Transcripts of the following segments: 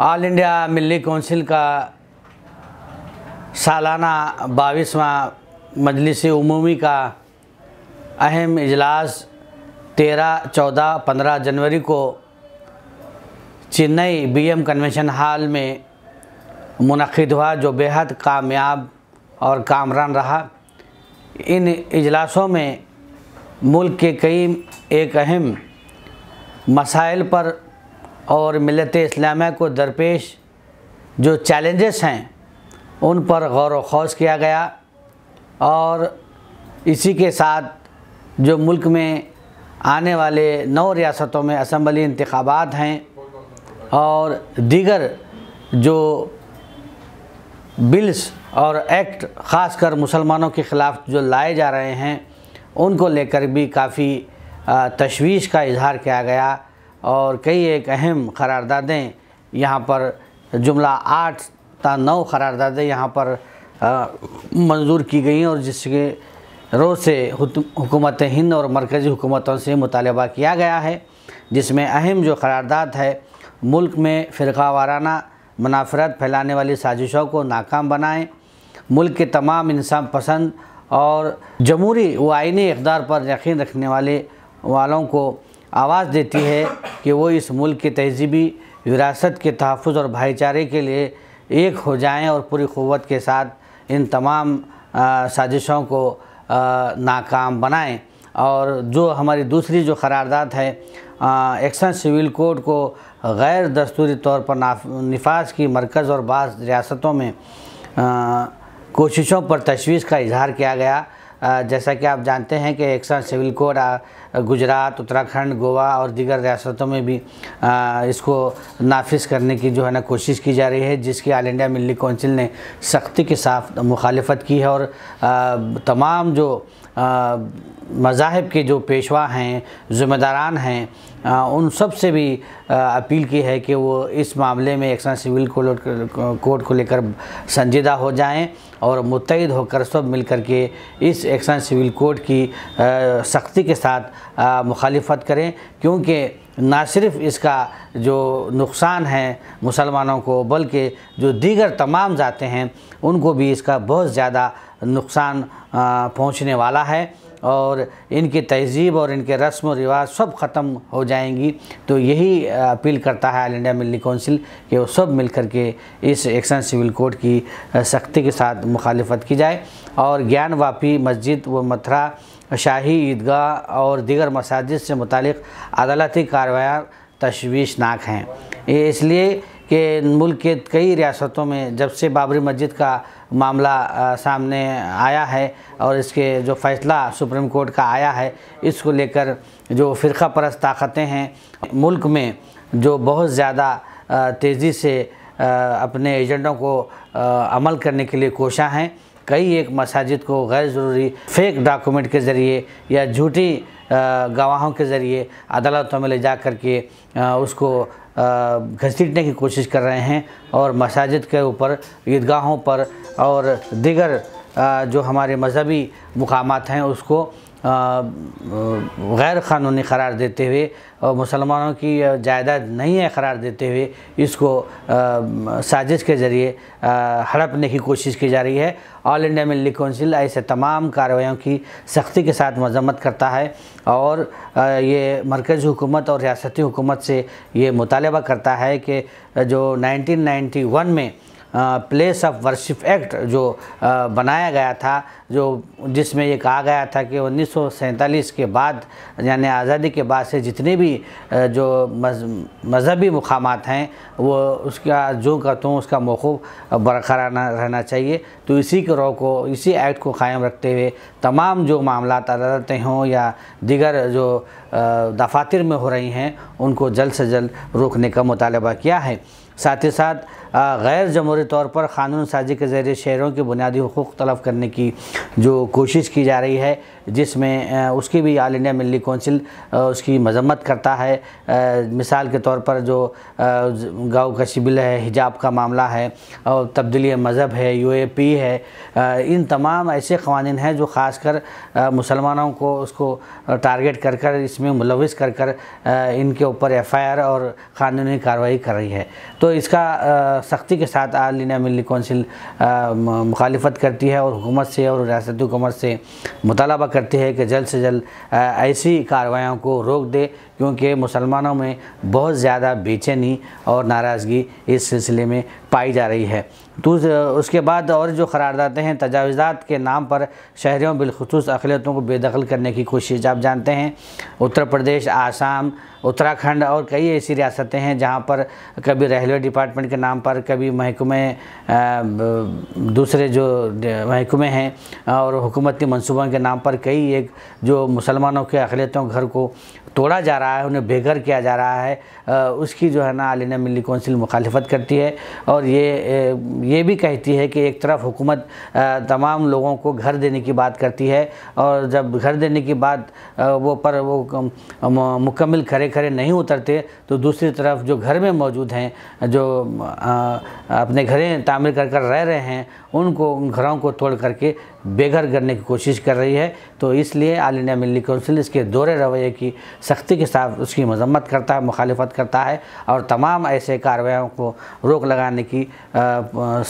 all India मिल्ली council का सालाना बाईसवा मजलिस उमूमी का अहम इजलास तेरह चौदह पंद्रह जनवरी को चेन्नई बीएम कन्वेंशन हॉल में मनद हुआ जो बेहद कामयाब और कामरान रहा इन इजलासों में मुल्क के कई एक अहम मसाइल पर और मिलत इस्लाम को दरपेश जो चैलेंजेस हैं उन पर गौर वौस किया गया और इसी के साथ जो मुल्क में आने वाले नौ रियासतों में असम्बली इंतबात हैं और दीगर जो बिल्स और एक्ट ख़ासकर मुसलमानों के ख़िलाफ़ जो लाए जा रहे हैं उनको लेकर भी काफ़ी तशवीश का इजहार किया गया और कई एक अहम करारदादें यहाँ पर जुमला आठ ता नौ करारदादें यहाँ पर मंजूर की गई और जिसके रोज से हुकूमत हिंद और मरकज़ी हुकूमतों से मुतालबा किया गया है जिसमें अहम जो करारदाद है मुल्क में फ़िरका वाराना मुनाफरत फैलाने वाली साजिशों को नाकाम बनाएं मुल्क के तमाम इंसान पसंद और जमहूरी व आइनी इकदार पर यकीन रखने वाले वालों को आवाज़ देती है कि वो इस मुल्क की तहजीबी विरासत के तहफ़ और भाईचारे के लिए एक हो जाएं और पूरी क़वत के साथ इन तमाम साजिशों को आ, नाकाम बनाएं और जो हमारी दूसरी जो करारदाद है एक्शन सिविल कोड को गैर दस्तूरी तौर पर नफाज की मरकज़ और बाज़ रियासतों में आ, कोशिशों पर तशवीश का इजहार किया गया आ, जैसा कि आप जानते हैं कि एक्शन सिविल कोड गुजरात उत्तराखंड गोवा और दीगर रियासतों में भी इसको नाफिज करने की जो है ना कोशिश की जा रही है जिसकी आल इंडिया मिल्ली कौंसिल ने सख्ती के साथ मुखालफत की है और तमाम जो मज़ाहब के जो पेशवा हैं ज़िम्मेदारान हैं आ, उन सब से भी आ, अपील की है कि वो इस मामले में एक्शन सिविल कोड को, को लेकर संजीदा हो जाएं और मुतहद होकर सब मिल कर के इस एक्शन सिविल कोड की सख्ती के साथ मुखालफत करें क्योंकि ना सिर्फ इसका जो नुकसान है मुसलमानों को बल्कि जो दीगर तमाम जाते हैं उनको भी इसका बहुत ज़्यादा नुकसान पहुंचने वाला है और इनकी तहजीब और इनके रस्म व रिवाज सब ख़त्म हो जाएंगी तो यही अपील करता है ऑल इंडिया मिल्ली काउंसिल कि वो सब मिल कर के इस एक्शन सिविल कोड की सख्ती के साथ मुखालफत की जाए और ज्ञान वापी मस्जिद व मथुरा शाही ईदगाह और दीगर मसाजिद से मुतल अदालती कार्रवाई तशवीशनाक हैं इसलिए कि मुल्क के कई रियासतों में जब से बाबरी मस्जिद का मामला सामने आया है और इसके जो फैसला सुप्रीम कोर्ट का आया है इसको लेकर जो फ़िरका परस्त ताकतें हैं मुल्क में जो बहुत ज़्यादा तेज़ी से अपने एजेंडों को अमल करने के लिए कोशा हैं कई एक मसाजिद को गैर ज़रूरी फेक डॉक्यूमेंट के ज़रिए या झूठी गवाहों के ज़रिए अदालतों में ले जा कर के उसको घसीटने की कोशिश कर रहे हैं और मसाजिद के ऊपर ईदगाहों पर और दिगर जो हमारे मजहबी मकाम हैं उसको गैर कानूनी करार देते हुए और मुसलमानों की जायदाद नहीं है करार देते हुए इसको साजिश के ज़रिए हड़पने की कोशिश की जा रही है ऑल इंडिया मिल्ली कौंसिल ऐसे तमाम कार्रवाइयों की सख्ती के साथ मजम्मत करता है और ये मरकज़ी हुकूमत और रियासती हुकूमत से ये मुतालबा करता है कि जो 1991 में प्लेस ऑफ वर्शिप एक्ट जो बनाया गया था जो जिसमें ये कहा गया था कि उन्नीस के बाद यानी आज़ादी के बाद से जितने भी जो मजहबी मकाम हैं वो उसका जो का तो उसका मौक़ बरकरार रहना चाहिए तो इसी के रो को इसी एक्ट को कायम रखते हुए तमाम जो मामला अदालतें हों या दिगर जो दफातर में हो रही हैं उनको जल्द से जल्द रोकने का मुतालबा किया है साथ ही साथ गैर जमहूरी तौर पर क़ानून साजी के ज़रिए शहरों के बुनियादी हकूक़ तलब करने की जो कोशिश की जा रही है जिसमें उसकी भी आल इंडिया मिली कौंसिल उसकी मजम्मत करता है मिसाल के तौर पर जो गाँव का शिबिल है हिजाब का मामला है और तब्दीली मज़हब है यू ए पी है इन तमाम ऐसे कवानीन हैं जो ख़ास कर मुसलमानों को उसको टारगेट कर कर इसमें मुलविस कर कर इनके ऊपर एफ आई आर और क़ानूनी कार्रवाई कर रही है तो इसका सख्ती के साथ आलिना मिली कौंसिल मुखालफत करती है और हुकूमत से और रियासती हुकूमत से मुतालबा करती है कि जल्द से जल्द ऐसी कार्रवाई को रोक दे क्योंकि मुसलमानों में बहुत ज़्यादा बेचैनी और नाराज़गी इस सिलसिले में पाई जा रही है तो उसके बाद और जो करारदातें हैं तजावज़ात के नाम पर शहरों बिलखसूस अखिलतों को बेदखल करने की कोशिश आप जानते हैं उत्तर प्रदेश आसाम उत्तराखंड और कई ऐसी रियासतें हैं जहाँ पर कभी रेलवे डिपार्टमेंट के नाम पर कभी महकमे दूसरे जो महकमे हैं और हुकूमती मनसूबों के नाम पर कई एक जो मुसलमानों के अखिलतों घर को तोड़ा जा रहा है उन्हें बेघर किया जा रहा है उसकी जो है ना आलिन मिली कौंसिल मुखालफत करती है और ये ये भी कहती है कि एक तरफ हुकूमत तमाम लोगों को घर देने की बात करती है और जब घर देने की बात वो पर वो मुकम्मल करे खड़े नहीं उतरते तो दूसरी तरफ जो घर में मौजूद हैं जो अपने घरें तामिर कर कर रह रहे हैं उनको उन घरों को तोड़ करके बेघर करने की कोशिश कर रही है तो इसलिए आल इंडिया मिल्ली काउंसिल इसके दोहरे रवैये की सख्ती के साथ उसकी मजम्मत करता है मुखालफत करता है और तमाम ऐसे कार्रवाई को रोक लगाने की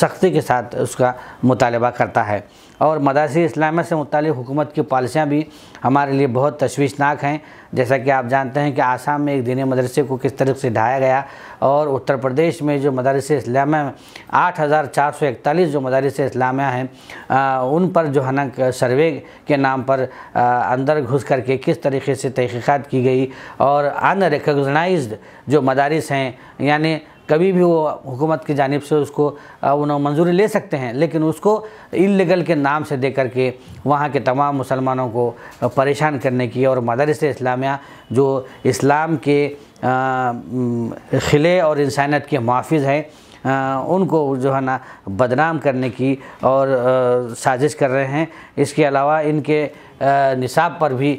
सख्ती के साथ उसका मुतालबा करता है और मदासी इस्लामिया से मुतल हुकूमत की पॉलिसियाँ भी हमारे लिए बहुत तशवीशनाक हैं जैसा कि आप जानते हैं कि आसाम में एक दिन मदरसे को किस तरह से ढाया गया और उत्तर प्रदेश में जो मदारस इस्लामिया सौ इकतालीस जो मदारस मदारिस इस्लामिया हैं उन पर जो है ना सर्वे के नाम पर अंदर घुस करके किस तरीके से तहकीक़ात की गई और अनरिकगनाइज जो मदारस हैं यानी कभी भी वो हुकूमत की जानब से उसको उन्होंने मंजूरी ले सकते हैं लेकिन उसको इलीगल के नाम से दे करके वहाँ के तमाम मुसलमानों को परेशान करने की और मदरस इस्लामिया जो इस्लाम के ख़िले और इंसानियत के मुहाफ़ हैं उनको जो है ना बदनाम करने की और साजिश कर रहे हैं इसके अलावा इनके निसाब पर भी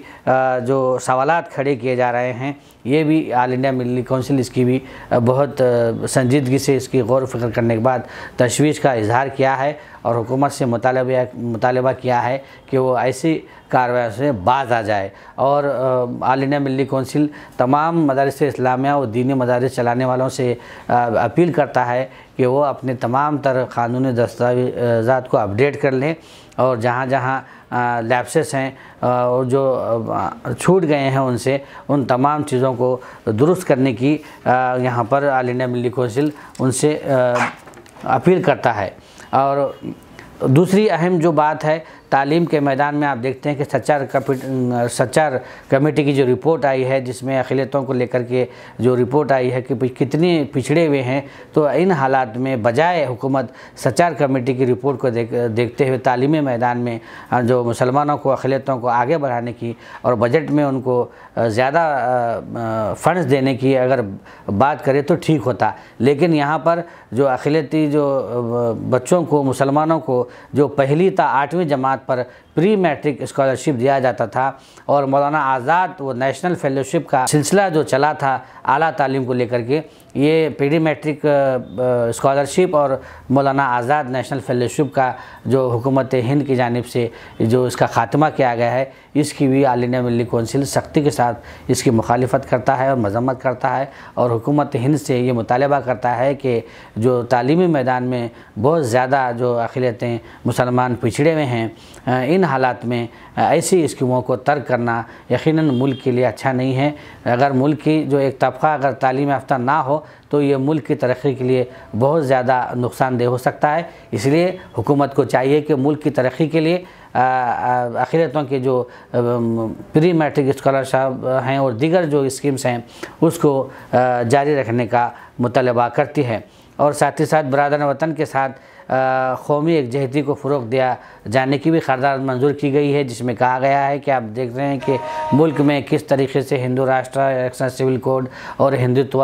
जो सवाल खड़े किए जा रहे हैं ये भी आल इंडिया मिल्ली काउंसिल इसकी भी बहुत संजीदगी से इसकी गौर फिक्र करने के बाद तशवीश का इजहार किया है और हुकूमत से मुतालबा मुतालबा किया है कि वो ऐसी कार्रवाई से बाज आ जाए और आल इंडिया मिल्ली काउंसिल तमाम मदारस इस्लामिया और दीनी मदारस चलाने वालों से अपील करता है कि वो अपने तमाम तर क़ानूनी दस्तावेज़ात को अपडेट कर लें और जहाँ जहाँ लैप्सेस हैं और जो छूट गए हैं उनसे उन तमाम चीज़ों को दुरुस्त करने की यहाँ पर आल इंडिया मिल्ली कौंसिल उनसे अपील करता है और दूसरी अहम जो बात है तालीम के मैदान में आप देखते हैं कि सचार सचार कमेटी की जो रिपोर्ट आई है जिसमें अखिलतों को लेकर के जो रिपोर्ट आई है कि कितने पिछड़े हुए हैं तो इन हालात में बजाय हुकूमत सचार कमेटी की रिपोर्ट को देख देखते हुए तालीमी मैदान में जो मुसलमानों को अखिलतों को आगे बढ़ाने की और बजट में उनको ज़्यादा फंड्स देने की अगर बात करें तो ठीक होता लेकिन यहाँ पर जो अखिलती जो बच्चों को मुसलमानों को जो पहली ता आठवीं जमात बुनियाद पर प्री मैट्रिक स्कॉलरशिप दिया जाता था और मौलाना आज़ाद वो नेशनल फेलोशिप का सिलसिला जो चला था आला तालीम को लेकर के ये प्री मैट्रिक स्कॉलरशिप और मौलाना आज़ाद नेशनल फेलोशिप का जो हुकूमत हिंद की जानब से जो इसका ख़ात्मा किया गया है इसकी भी आलिना मिली कौंसिल सख्ती के साथ इसकी मुखालफत करता है और मजम्मत करता है और हुकूमत हिंद से ये मुतालबा करता है कि जो तलीमी मैदान में बहुत ज़्यादा जो अखिलतें मुसलमान पिछड़े हुए हैं इन हालात में ऐसी स्कीमों को तर्क करना यकीन मुल्क के लिए अच्छा नहीं है अगर मुल्क की जो एक तबका अगर तालीम याफ्ता ना हो तो ये मुल्क की तरक्की के लिए बहुत ज़्यादा नुकसानदेह हो सकता है इसलिए हुकूमत को चाहिए कि मुल्क की तरक्की के लिए अखिलतों के जो प्री मैट्रिक इस्कॉलरशप हैं और दीगर जो स्कीम्स हैं उसको जारी रखने का मुतलबा करती है और साथ ही साथ बरदर वतन के साथ कौमी यकजहती को फ़रोग दिया जाने की भी खरदार मंजूर की गई है जिसमें कहा गया है कि आप देख रहे हैं कि मुल्क में किस तरीके से हिंदू राष्ट्र एक्शन सिविल कोड और हिंदुत्व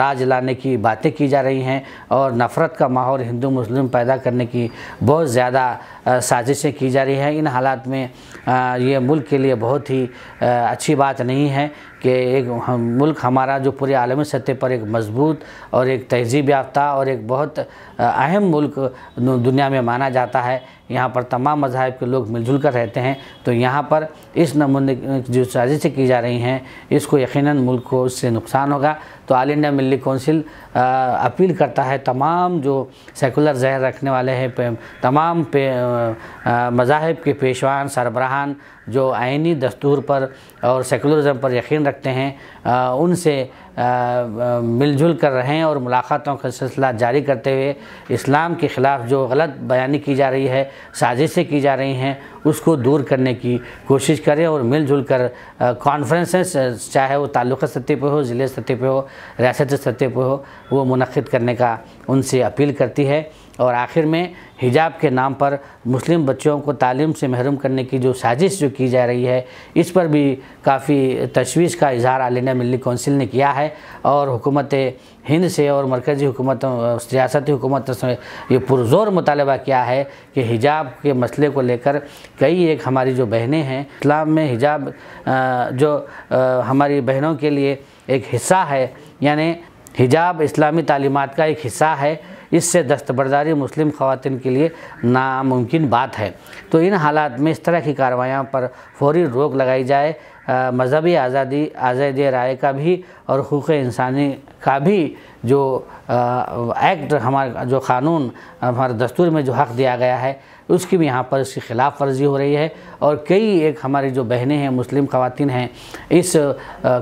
राज लाने की बातें की जा रही हैं और नफ़रत का माहौल हिंदू मुस्लिम पैदा करने की बहुत ज़्यादा साजिशें की जा रही हैं इन हालात में ये मुल्क के लिए बहुत ही अच्छी बात नहीं है कि एक हम मुल्क हमारा जो पूरे आलमी सतह पर एक मजबूत और एक तहजीब याफ्ता और एक बहुत अहम मुल्क दुनिया में माना जाता है यहाँ पर तमाम मज़ाहब के लोग मिलजुल कर रहते हैं तो यहाँ पर इस नमूने जो साजिशें की जा रही हैं इसको यकीनन मुल्क को इससे नुकसान होगा तो All India Milli Council appeal करता है तमाम जो सेकुलर जहर रखने वाले हैं तमाम पे, मज़ाहब के पेशवान सरबराहान जो आइनी दस्तूर पर और सेकुलरज़म पर यकीन रखते हैं उनसे मिलजुल कर रहे हैं और मुलाकातों का सिलसिला जारी करते हुए इस्लाम के ख़िलाफ़ जो गलत बयानी की जा रही है साजिशें की जा रही हैं उसको दूर करने की कोशिश करें और मिलजुल कर कॉन्फ्रेंसेस चाहे वो ताल्लुक सतह पर हो ज़िले सतह पर हो रियासत सतह पर हो वो मनद करने का उनसे अपील करती है और आखिर में हिजाब के नाम पर मुस्लिम बच्चों को तालीम से महरूम करने की जो साजिश जो की जा रही है इस पर भी काफ़ी तशवीश का इजहार आलिना मिली कौंसिल ने किया है और हुकूमत हिंद से और मरकज़ी हुकूमत सियासती हुकूमत से ये पुरजोर मुतालबा किया है कि हिजाब के मसले को लेकर कई एक हमारी जो बहनें हैं इस्लाम में हिजाब जो हमारी बहनों के लिए एक हिस्सा है यानी हिजाब इस्लामी तालीमत का एक हिस्सा है इससे दस्तबरदारी मुस्लिम खातन के लिए नामुमकिन बात है तो इन हालात में इस तरह की कार्रवाइयों पर फौरी रोक लगाई जाए मजहबी आज़ादी आज़ाद राय का भी और हूक इंसानी का भी जो एक्ट हमारा जो कानून हमारे दस्तूर में जो हक़ दिया गया है उसकी भी यहाँ पर इसकी खिलाफ वर्जी हो रही है और कई एक हमारी जो बहनें हैं मुस्लिम खातन हैं इस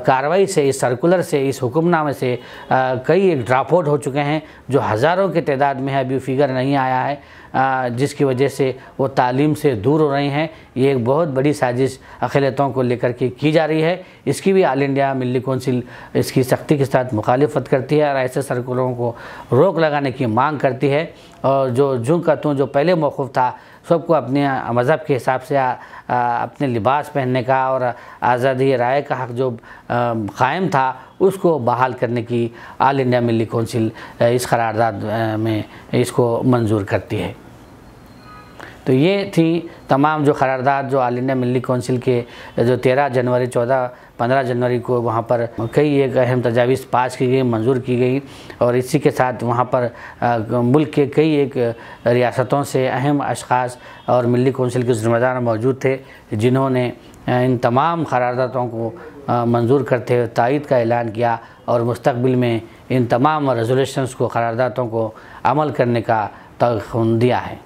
कार्रवाई से इस सर्कुलर से इस हुक्मनामे से कई एक ड्रॉप आउट हो चुके हैं जो हज़ारों के तादाद में है अभी फिगर नहीं आया है जिसकी वजह से वो तालीम से दूर हो रहे हैं ये एक बहुत बड़ी साजिश अखिलतों को लेकर के की जा रही है इसकी भी आल इंडिया मिली कौंसिल इसकी सख्ती के साथ मुखालफत करती है और ऐसे सर्कुलरों को रोक लगाने की मांग करती है और जो जुँ का तो जो पहले मौकूफ़ था सबको अपने मज़हब के हिसाब से आ, आ, अपने लिबास पहनने का और आज़ादी राय का हक जो कायम था उसको बहाल करने की आल इंडिया मिली कौंसिल इस करारदाद में इसको मंजूर करती है तो ये थी तमाम जो करारदाद जो आल इंडिया मिली कौंसिल के जो तेरह जनवरी चौदह पंद्रह जनवरी को वहाँ पर कई एक अहम तजावीज़ पास की गई मंजूर की गई और इसी के साथ वहाँ पर मुल्क के कई एक रियासतों से अहम अशास और मिली कौंसिल के जिम्मेदार मौजूद थे जिन्होंने इन तमाम करारदादों को मंजूर करते हुए तइद का ऐलान किया और मुस्तबिल में इन तमाम रेजोल्यूशंस को करारदातों को अमल करने का तखन दिया है